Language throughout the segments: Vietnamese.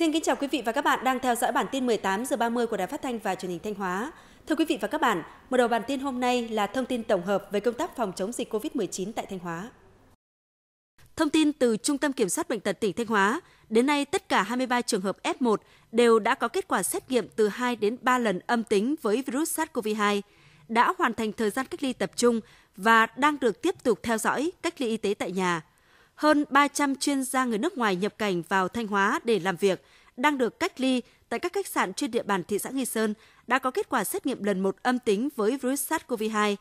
Xin kính chào quý vị và các bạn đang theo dõi bản tin 18 giờ 30 của Đài Phát thanh và Truyền hình Thanh Hóa. Thưa quý vị và các bạn, mở đầu bản tin hôm nay là thông tin tổng hợp về công tác phòng chống dịch COVID-19 tại Thanh Hóa. Thông tin từ Trung tâm Kiểm soát bệnh tật tỉnh Thanh Hóa, đến nay tất cả 23 trường hợp F1 đều đã có kết quả xét nghiệm từ 2 đến 3 lần âm tính với virus SARS-CoV-2, đã hoàn thành thời gian cách ly tập trung và đang được tiếp tục theo dõi cách ly y tế tại nhà – hơn 300 chuyên gia người nước ngoài nhập cảnh vào Thanh Hóa để làm việc, đang được cách ly tại các khách sạn trên địa bàn thị xã Nghi Sơn đã có kết quả xét nghiệm lần một âm tính với virus SARS-CoV-2.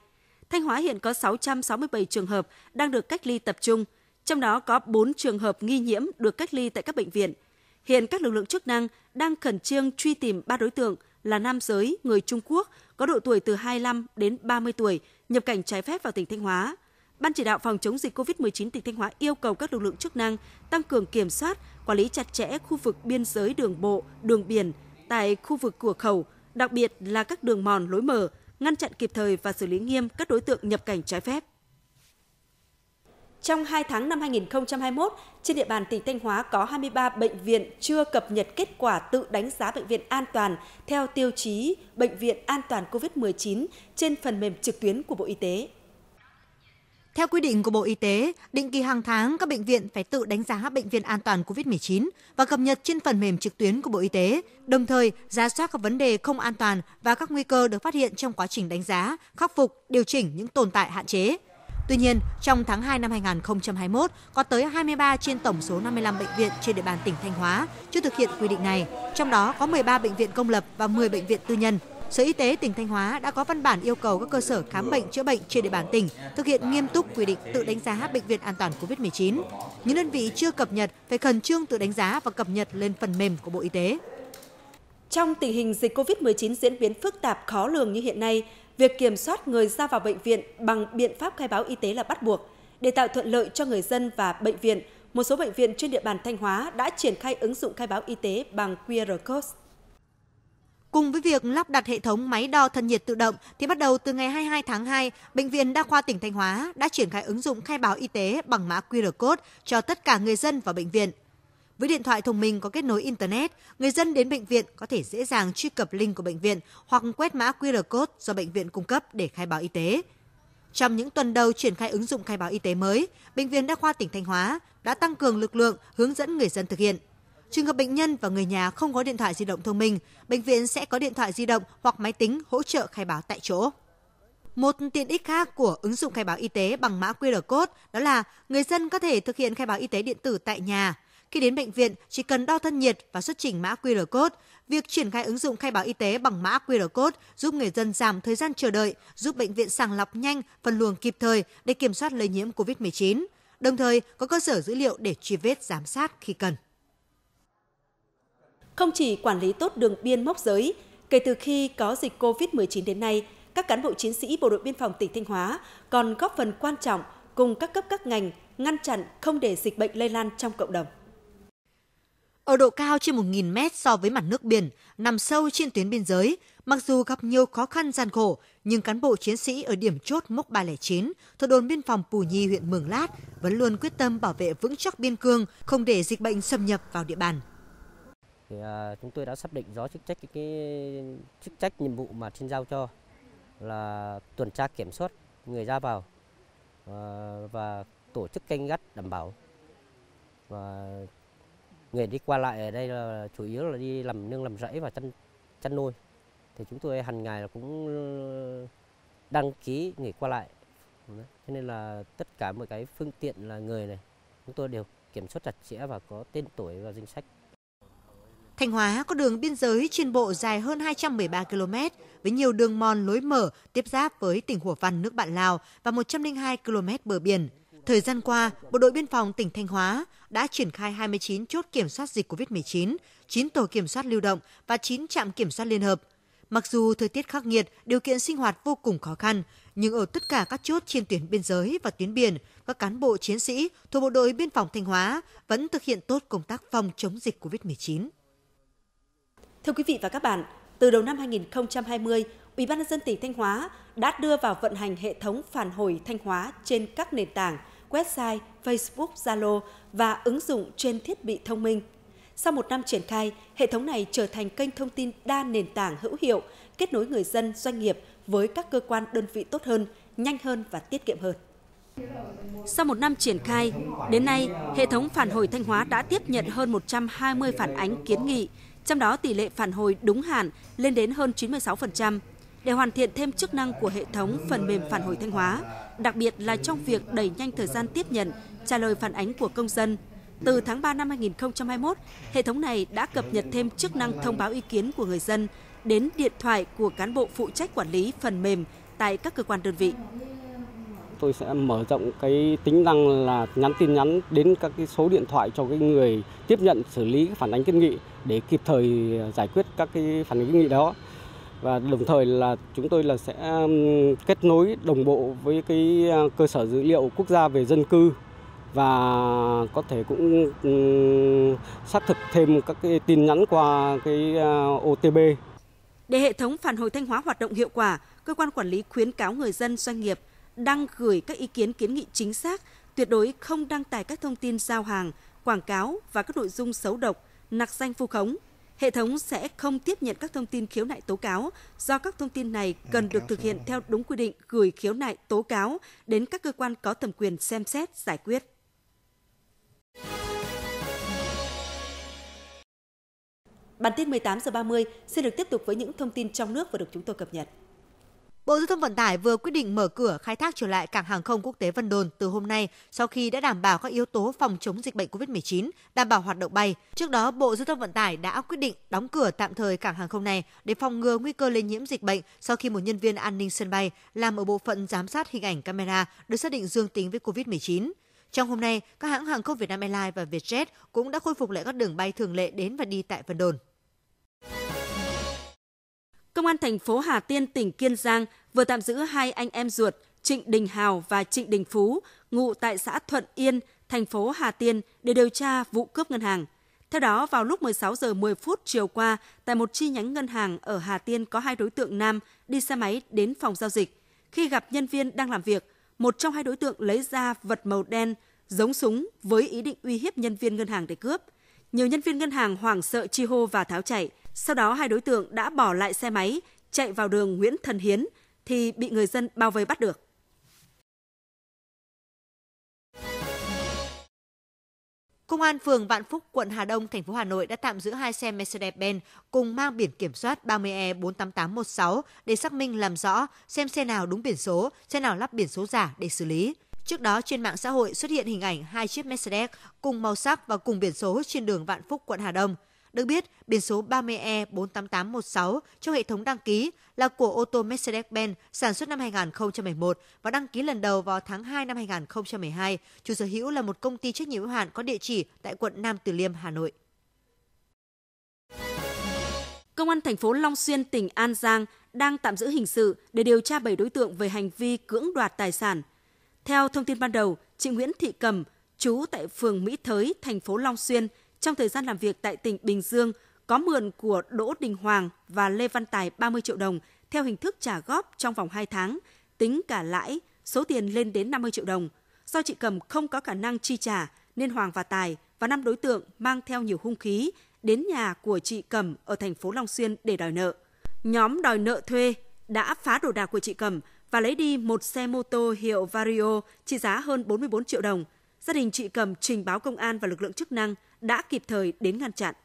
Thanh Hóa hiện có 667 trường hợp đang được cách ly tập trung, trong đó có 4 trường hợp nghi nhiễm được cách ly tại các bệnh viện. Hiện các lực lượng chức năng đang khẩn trương truy tìm 3 đối tượng là nam giới, người Trung Quốc có độ tuổi từ 25 đến 30 tuổi nhập cảnh trái phép vào tỉnh Thanh Hóa – Ban chỉ đạo phòng chống dịch COVID-19 tỉnh Thanh Hóa yêu cầu các lực lượng chức năng tăng cường kiểm soát, quản lý chặt chẽ khu vực biên giới đường bộ, đường biển tại khu vực cửa khẩu, đặc biệt là các đường mòn lối mở, ngăn chặn kịp thời và xử lý nghiêm các đối tượng nhập cảnh trái phép. Trong 2 tháng năm 2021, trên địa bàn tỉnh Thanh Hóa có 23 bệnh viện chưa cập nhật kết quả tự đánh giá bệnh viện an toàn theo tiêu chí Bệnh viện an toàn COVID-19 trên phần mềm trực tuyến của Bộ Y tế. Theo quy định của Bộ Y tế, định kỳ hàng tháng các bệnh viện phải tự đánh giá bệnh viện an toàn COVID-19 và cập nhật trên phần mềm trực tuyến của Bộ Y tế, đồng thời ra soát các vấn đề không an toàn và các nguy cơ được phát hiện trong quá trình đánh giá, khắc phục, điều chỉnh những tồn tại hạn chế. Tuy nhiên, trong tháng 2 năm 2021, có tới 23 trên tổng số 55 bệnh viện trên địa bàn tỉnh Thanh Hóa chưa thực hiện quy định này, trong đó có 13 bệnh viện công lập và 10 bệnh viện tư nhân. Sở Y tế tỉnh Thanh Hóa đã có văn bản yêu cầu các cơ sở khám bệnh chữa bệnh trên địa bàn tỉnh thực hiện nghiêm túc quy định tự đánh giá bệnh viện an toàn COVID-19. Những đơn vị chưa cập nhật phải khẩn trương tự đánh giá và cập nhật lên phần mềm của Bộ Y tế. Trong tình hình dịch COVID-19 diễn biến phức tạp khó lường như hiện nay, việc kiểm soát người ra vào bệnh viện bằng biện pháp khai báo y tế là bắt buộc. Để tạo thuận lợi cho người dân và bệnh viện, một số bệnh viện trên địa bàn Thanh Hóa đã triển khai ứng dụng khai báo y tế bằng QR code. Cùng với việc lắp đặt hệ thống máy đo thân nhiệt tự động thì bắt đầu từ ngày 22 tháng 2, bệnh viện Đa khoa tỉnh Thanh Hóa đã triển khai ứng dụng khai báo y tế bằng mã QR code cho tất cả người dân vào bệnh viện. Với điện thoại thông minh có kết nối internet, người dân đến bệnh viện có thể dễ dàng truy cập link của bệnh viện hoặc quét mã QR code do bệnh viện cung cấp để khai báo y tế. Trong những tuần đầu triển khai ứng dụng khai báo y tế mới, bệnh viện Đa khoa tỉnh Thanh Hóa đã tăng cường lực lượng hướng dẫn người dân thực hiện Trường hợp bệnh nhân và người nhà không có điện thoại di động thông minh, bệnh viện sẽ có điện thoại di động hoặc máy tính hỗ trợ khai báo tại chỗ. Một tiện ích khác của ứng dụng khai báo y tế bằng mã QR code đó là người dân có thể thực hiện khai báo y tế điện tử tại nhà. Khi đến bệnh viện, chỉ cần đo thân nhiệt và xuất trình mã QR code. Việc triển khai ứng dụng khai báo y tế bằng mã QR code giúp người dân giảm thời gian chờ đợi, giúp bệnh viện sàng lọc nhanh, phân luồng kịp thời để kiểm soát lây nhiễm COVID-19. Đồng thời, có cơ sở dữ liệu để truy vết giám sát khi cần. Không chỉ quản lý tốt đường biên mốc giới, kể từ khi có dịch COVID-19 đến nay, các cán bộ chiến sĩ Bộ đội Biên phòng tỉnh Thanh Hóa còn góp phần quan trọng cùng các cấp các ngành ngăn chặn không để dịch bệnh lây lan trong cộng đồng. Ở độ cao trên 1.000 mét so với mặt nước biển, nằm sâu trên tuyến biên giới, mặc dù gặp nhiều khó khăn gian khổ, nhưng cán bộ chiến sĩ ở điểm chốt mốc 309 thuộc đồn biên phòng Pù Nhi huyện Mường Lát vẫn luôn quyết tâm bảo vệ vững chắc biên cương, không để dịch bệnh xâm nhập vào địa bàn thì à, chúng tôi đã xác định rõ chức trách cái chức trách nhiệm vụ mà trên giao cho là tuần tra kiểm soát người ra vào à, và tổ chức canh gắt đảm bảo và người đi qua lại ở đây là chủ yếu là đi làm nương làm rẫy và chăn chăn nuôi thì chúng tôi hàng ngày là cũng ờ, đăng ký người qua lại cho nên là tất cả mọi cái phương tiện là người này chúng tôi đều kiểm soát chặt chẽ và có tên tuổi và danh sách Thanh Hóa có đường biên giới trên bộ dài hơn 213 km với nhiều đường mòn lối mở tiếp giáp với tỉnh Hủa Văn nước bạn Lào và 102 km bờ biển. Thời gian qua, Bộ đội Biên phòng tỉnh Thanh Hóa đã triển khai 29 chốt kiểm soát dịch COVID-19, 9 tổ kiểm soát lưu động và 9 trạm kiểm soát liên hợp. Mặc dù thời tiết khắc nghiệt, điều kiện sinh hoạt vô cùng khó khăn, nhưng ở tất cả các chốt trên tuyến biên giới và tuyến biển, các cán bộ chiến sĩ thuộc Bộ đội Biên phòng Thanh Hóa vẫn thực hiện tốt công tác phòng chống dịch COVID-19. Thưa quý vị và các bạn, từ đầu năm 2020, Ủy ban nhân dân tỉnh Thanh Hóa đã đưa vào vận hành hệ thống phản hồi Thanh Hóa trên các nền tảng website, Facebook, Zalo và ứng dụng trên thiết bị thông minh. Sau một năm triển khai, hệ thống này trở thành kênh thông tin đa nền tảng hữu hiệu, kết nối người dân, doanh nghiệp với các cơ quan đơn vị tốt hơn, nhanh hơn và tiết kiệm hơn. Sau một năm triển khai, đến nay, hệ thống phản hồi Thanh Hóa đã tiếp nhận hơn 120 phản ánh kiến nghị, trong đó tỷ lệ phản hồi đúng hạn lên đến hơn 96%. Để hoàn thiện thêm chức năng của hệ thống phần mềm phản hồi Thanh Hóa, đặc biệt là trong việc đẩy nhanh thời gian tiếp nhận, trả lời phản ánh của công dân, từ tháng 3 năm 2021, hệ thống này đã cập nhật thêm chức năng thông báo ý kiến của người dân đến điện thoại của cán bộ phụ trách quản lý phần mềm tại các cơ quan đơn vị tôi sẽ mở rộng cái tính năng là nhắn tin nhắn đến các cái số điện thoại cho cái người tiếp nhận xử lý phản ánh kiến nghị để kịp thời giải quyết các cái phản ánh kiến nghị đó và đồng thời là chúng tôi là sẽ kết nối đồng bộ với cái à, cơ sở dữ liệu quốc gia về dân cư và có thể cũng xác thực thêm các cái tin nhắn qua cái OTP. À, để hệ thống phản hồi Thanh Hóa hoạt động hiệu quả, cơ quan quản lý khuyến cáo người dân, doanh nghiệp đang gửi các ý kiến kiến nghị chính xác, tuyệt đối không đăng tải các thông tin giao hàng, quảng cáo và các nội dung xấu độc, nặc danh vu khống. Hệ thống sẽ không tiếp nhận các thông tin khiếu nại tố cáo do các thông tin này cần được thực hiện theo đúng quy định gửi khiếu nại tố cáo đến các cơ quan có thẩm quyền xem xét giải quyết. Bản tin 18 giờ 30 sẽ được tiếp tục với những thông tin trong nước vừa được chúng tôi cập nhật. Bộ Giao thông Vận tải vừa quyết định mở cửa khai thác trở lại cảng hàng không quốc tế Vân Đồn từ hôm nay sau khi đã đảm bảo các yếu tố phòng chống dịch bệnh COVID-19, đảm bảo hoạt động bay. Trước đó, Bộ Giao thông Vận tải đã quyết định đóng cửa tạm thời cảng hàng không này để phòng ngừa nguy cơ lây nhiễm dịch bệnh sau khi một nhân viên an ninh sân bay làm ở bộ phận giám sát hình ảnh camera được xác định dương tính với COVID-19. Trong hôm nay, các hãng hàng không Vietnam Airlines và Vietjet cũng đã khôi phục lại các đường bay thường lệ đến và đi tại Vân Đồn. Công an thành phố Hà Tiên, tỉnh Kiên Giang vừa tạm giữ hai anh em ruột Trịnh Đình Hào và Trịnh Đình Phú, ngụ tại xã Thuận Yên, thành phố Hà Tiên để điều tra vụ cướp ngân hàng. Theo đó, vào lúc 16 giờ 10 phút chiều qua, tại một chi nhánh ngân hàng ở Hà Tiên có hai đối tượng nam đi xe máy đến phòng giao dịch. Khi gặp nhân viên đang làm việc, một trong hai đối tượng lấy ra vật màu đen giống súng với ý định uy hiếp nhân viên ngân hàng để cướp. Nhiều nhân viên ngân hàng hoảng sợ chi hô và tháo chạy. Sau đó hai đối tượng đã bỏ lại xe máy, chạy vào đường Nguyễn Thần Hiến thì bị người dân bao vây bắt được. Công an phường Vạn Phúc, quận Hà Đông, thành phố Hà Nội đã tạm giữ hai xe Mercedes-Benz cùng mang biển kiểm soát 30E48816 để xác minh làm rõ xem xe nào đúng biển số, xe nào lắp biển số giả để xử lý. Trước đó trên mạng xã hội xuất hiện hình ảnh hai chiếc Mercedes cùng màu sắc và cùng biển số trên đường Vạn Phúc, quận Hà Đông. Được biết, biển số 30E48816 cho hệ thống đăng ký là của ô tô Mercedes-Benz sản xuất năm 2011 và đăng ký lần đầu vào tháng 2 năm 2012. Chủ sở hữu là một công ty trách nhiệm hữu hạn có địa chỉ tại quận Nam Từ Liêm, Hà Nội. Công an thành phố Long Xuyên, tỉnh An Giang đang tạm giữ hình sự để điều tra 7 đối tượng về hành vi cưỡng đoạt tài sản. Theo thông tin ban đầu, chị Nguyễn Thị Cầm, chú tại phường Mỹ Thới, thành phố Long Xuyên, trong thời gian làm việc tại tỉnh Bình Dương, có mượn của Đỗ Đình Hoàng và Lê Văn Tài 30 triệu đồng theo hình thức trả góp trong vòng 2 tháng, tính cả lãi, số tiền lên đến 50 triệu đồng. Do chị Cầm không có khả năng chi trả, nên Hoàng và Tài và năm đối tượng mang theo nhiều hung khí đến nhà của chị Cầm ở thành phố Long Xuyên để đòi nợ. Nhóm đòi nợ thuê đã phá đồ đạc của chị Cầm và lấy đi một xe mô tô hiệu Vario trị giá hơn 44 triệu đồng. Gia đình chị Cầm trình báo công an và lực lượng chức năng – đã kịp thời đến ngăn chặn.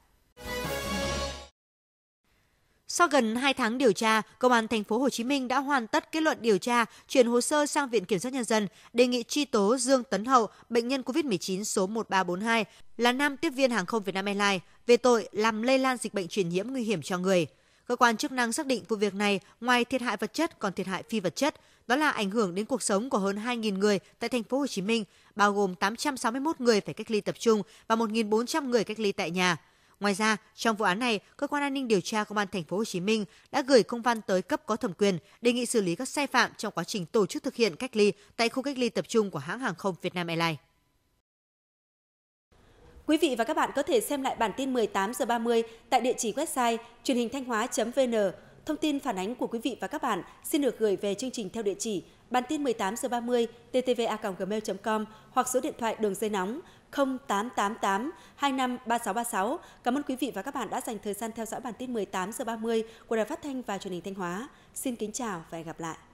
Sau gần 2 tháng điều tra, Công an thành phố Hồ Chí Minh đã hoàn tất kết luận điều tra, chuyển hồ sơ sang Viện Kiểm sát Nhân dân, đề nghị truy tố Dương Tấn Hậu, bệnh nhân COVID-19 số 1342, là nam tiếp viên hàng không Vietnam Airlines, về tội làm lây lan dịch bệnh truyền nhiễm nguy hiểm cho người. Cơ quan chức năng xác định vụ việc này ngoài thiệt hại vật chất còn thiệt hại phi vật chất, đó là ảnh hưởng đến cuộc sống của hơn 2.000 người tại thành phố Hồ Chí Minh, bao gồm 861 người phải cách ly tập trung và 1.400 người cách ly tại nhà. Ngoài ra, trong vụ án này, cơ quan an ninh điều tra công an thành phố Hồ Chí Minh đã gửi công văn tới cấp có thẩm quyền đề nghị xử lý các sai phạm trong quá trình tổ chức thực hiện cách ly tại khu cách ly tập trung của hãng hàng không Vietnam Airlines. Quý vị và các bạn có thể xem lại bản tin 18 giờ 30 tại địa chỉ website truyền hình thanh hóa.vn Thông tin phản ánh của quý vị và các bạn xin được gửi về chương trình theo địa chỉ bản tin 18 giờ 30 ttva@gmail.com hoặc số điện thoại đường dây nóng 0888 253636. Cảm ơn quý vị và các bạn đã dành thời gian theo dõi bản tin 18 giờ 30 của Đài Phát thanh và Truyền hình Thanh Hóa. Xin kính chào và hẹn gặp lại.